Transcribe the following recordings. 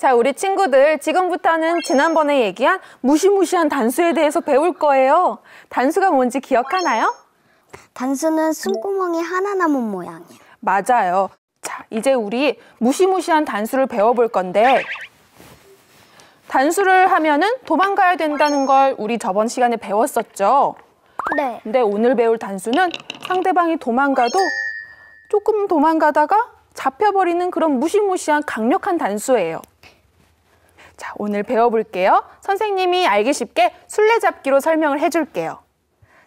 자, 우리 친구들 지금부터는 지난번에 얘기한 무시무시한 단수에 대해서 배울 거예요. 단수가 뭔지 기억하나요? 단수는 숨구멍이 하나 남은 모양이에요. 맞아요. 자, 이제 우리 무시무시한 단수를 배워볼 건데 단수를 하면은 도망가야 된다는 걸 우리 저번 시간에 배웠었죠. 네. 근데 오늘 배울 단수는 상대방이 도망가도 조금 도망가다가 잡혀버리는 그런 무시무시한 강력한 단수예요. 자, 오늘 배워볼게요. 선생님이 알기 쉽게 술래잡기로 설명을 해줄게요.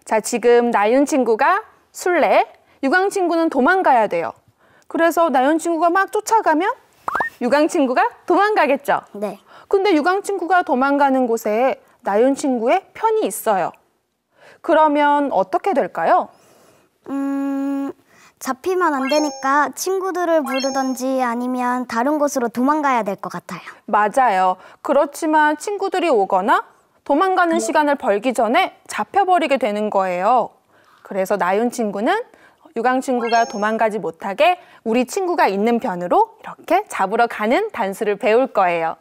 자, 지금 나윤 친구가 술래, 유광 친구는 도망가야 돼요. 그래서 나윤 친구가 막 쫓아가면 유광 친구가 도망가겠죠? 네. 근데 유광 친구가 도망가는 곳에 나윤 친구의 편이 있어요. 그러면 어떻게 될까요? 음, 잡히면 안 되니까 친구들을 부르던지 아니면 다른 곳으로 도망가야 될 것 같아요. 맞아요. 그렇지만 친구들이 오거나 도망가는 네. 시간을 벌기 전에 잡혀버리게 되는 거예요. 그래서 나윤 친구는 유강 친구가 도망가지 못하게 우리 친구가 있는 편으로 이렇게 잡으러 가는 단수를 배울 거예요.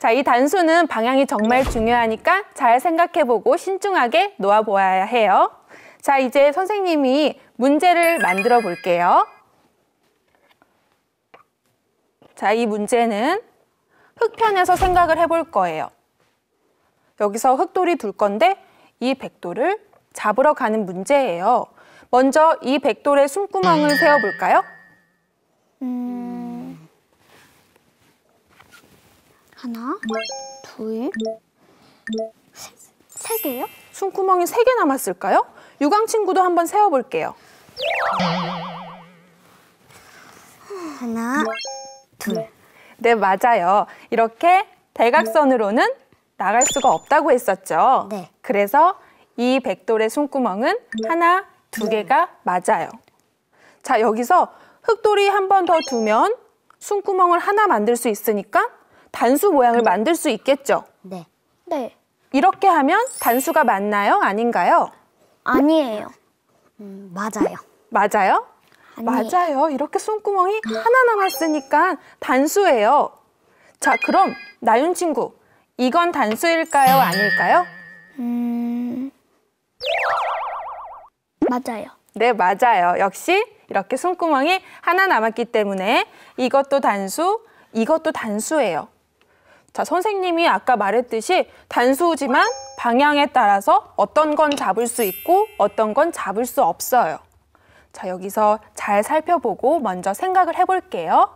자, 이 단수는 방향이 정말 중요하니까 잘 생각해보고 신중하게 놓아보아야 해요. 자, 이제 선생님이 문제를 만들어 볼게요. 자, 이 문제는 흙편에서 생각을 해 볼 거예요. 여기서 흙돌이 둘 건데 이 백돌을 잡으러 가는 문제예요. 먼저 이 백돌의 숨구멍을 음. 세어볼까요? 음... 하나, 둘, 세, 세 개요? 숨구멍이 세 개 남았을까요? 유광 친구도 한번 세워볼게요 하나, 둘. 네, 맞아요. 이렇게 대각선으로는 나갈 수가 없다고 했었죠. 네. 그래서 이 백돌의 숨구멍은 하나, 두 개가 맞아요. 자, 여기서 흙돌이 한 번 더 두면 숨구멍을 하나 만들 수 있으니까 단수 모양을 만들 수 있겠죠? 네. 네. 이렇게 하면 단수가 맞나요? 아닌가요? 아니에요. 음, 맞아요. 맞아요? 아니에요. 맞아요. 이렇게 숨구멍이 하나 남았으니까 단수예요. 자, 그럼 나윤 친구, 이건 단수일까요? 아닐까요? 음... 맞아요. 네, 맞아요. 역시 이렇게 숨구멍이 하나 남았기 때문에 이것도 단수, 이것도 단수예요. 자, 선생님이 아까 말했듯이 단수지만 방향에 따라서 어떤 건 잡을 수 있고 어떤 건 잡을 수 없어요. 자, 여기서 잘 살펴보고 먼저 생각을 해볼게요.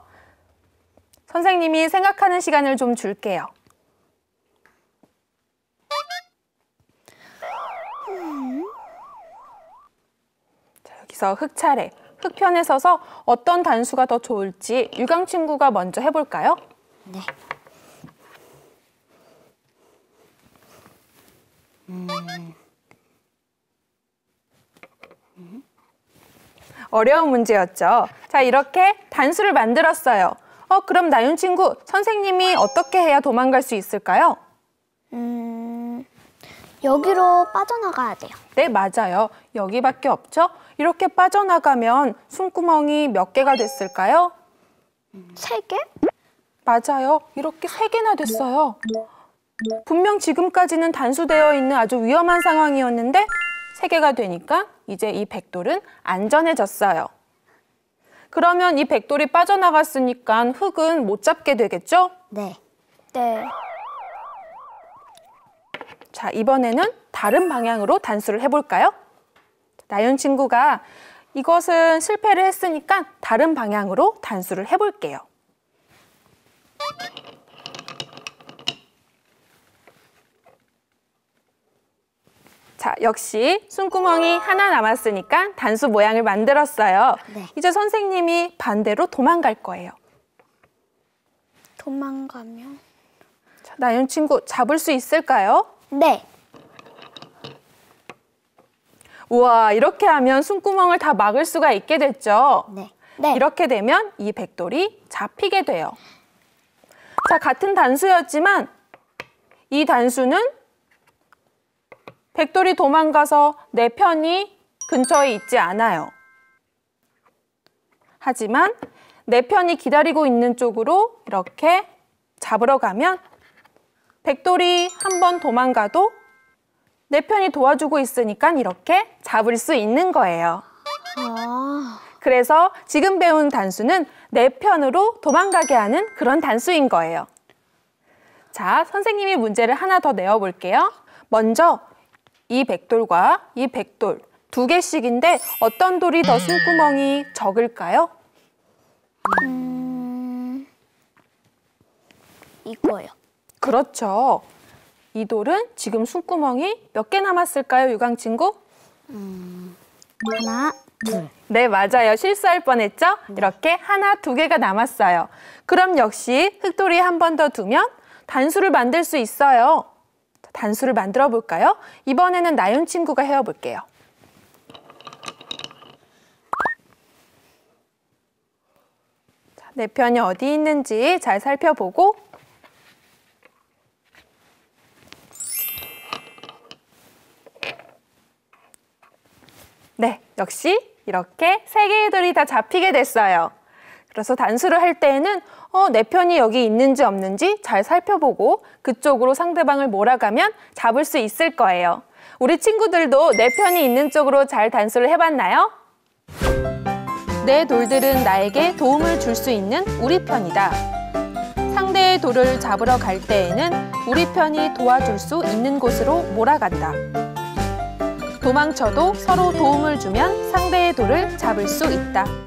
선생님이 생각하는 시간을 좀 줄게요. 자, 여기서 흑차례. 흑편에 서서 어떤 단수가 더 좋을지 유강 친구가 먼저 해볼까요? 네. 음. 어려운 문제였죠. 자, 이렇게 단수를 만들었어요. 어, 그럼 나윤 친구, 선생님이 어떻게 해야 도망갈 수 있을까요? 음, 여기로 빠져나가야 돼요. 네, 맞아요. 여기밖에 없죠? 이렇게 빠져나가면 숨구멍이 몇 개가 됐을까요? 세 개? 맞아요. 이렇게 세 개나 됐어요. 분명 지금까지는 단수되어 있는 아주 위험한 상황이었는데 세 개가 되니까 이제 이 백돌은 안전해졌어요. 그러면 이 백돌이 빠져나갔으니까 흙은 못 잡게 되겠죠? 네. 네. 자, 이번에는 다른 방향으로 단수를 해볼까요? 나윤 친구가 이것은 실패를 했으니까 다른 방향으로 단수를 해볼게요. 자, 역시 숨구멍이 하나 남았으니까 단수 모양을 만들었어요. 네. 이제 선생님이 반대로 도망갈 거예요. 도망가면? 자, 나연 친구 잡을 수 있을까요? 네. 우와, 이렇게 하면 숨구멍을 다 막을 수가 있게 됐죠? 네. 네. 이렇게 되면 이 백돌이 잡히게 돼요. 자, 같은 단수였지만 이 단수는 백돌이 도망가서 내 편이 근처에 있지 않아요. 하지만 내 편이 기다리고 있는 쪽으로 이렇게 잡으러 가면 백돌이 한 번 도망가도 내 편이 도와주고 있으니까 이렇게 잡을 수 있는 거예요. 그래서 지금 배운 단수는 내 편으로 도망가게 하는 그런 단수인 거예요. 자, 선생님이 문제를 하나 더 내어볼게요. 먼저 이 백돌과 이 백돌 두 개씩인데 어떤 돌이 더 숨구멍이 적을까요? 음... 이거요. 그렇죠. 이 돌은 지금 숨구멍이 몇 개 남았을까요, 유강 친구? 음... 하나, 둘. 네, 맞아요. 실수할 뻔했죠? 네. 이렇게 하나, 두 개가 남았어요. 그럼 역시 흙돌이 한 번 더 두면 단수를 만들 수 있어요. 단수를 만들어 볼까요? 이번에는 나윤 친구가 헤어볼게요. 내 편이 어디 있는지 잘 살펴보고 네, 역시 이렇게 세 개의 돌이 다 잡히게 됐어요. 그래서 단수를 할 때에는 어, 내 편이 여기 있는지 없는지 잘 살펴보고 그쪽으로 상대방을 몰아가면 잡을 수 있을 거예요. 우리 친구들도 내 편이 있는 쪽으로 잘 단수를 해봤나요? 내 돌들은 나에게 도움을 줄 수 있는 우리 편이다. 상대의 돌을 잡으러 갈 때에는 우리 편이 도와줄 수 있는 곳으로 몰아간다. 도망쳐도 서로 도움을 주면 상대의 돌을 잡을 수 있다.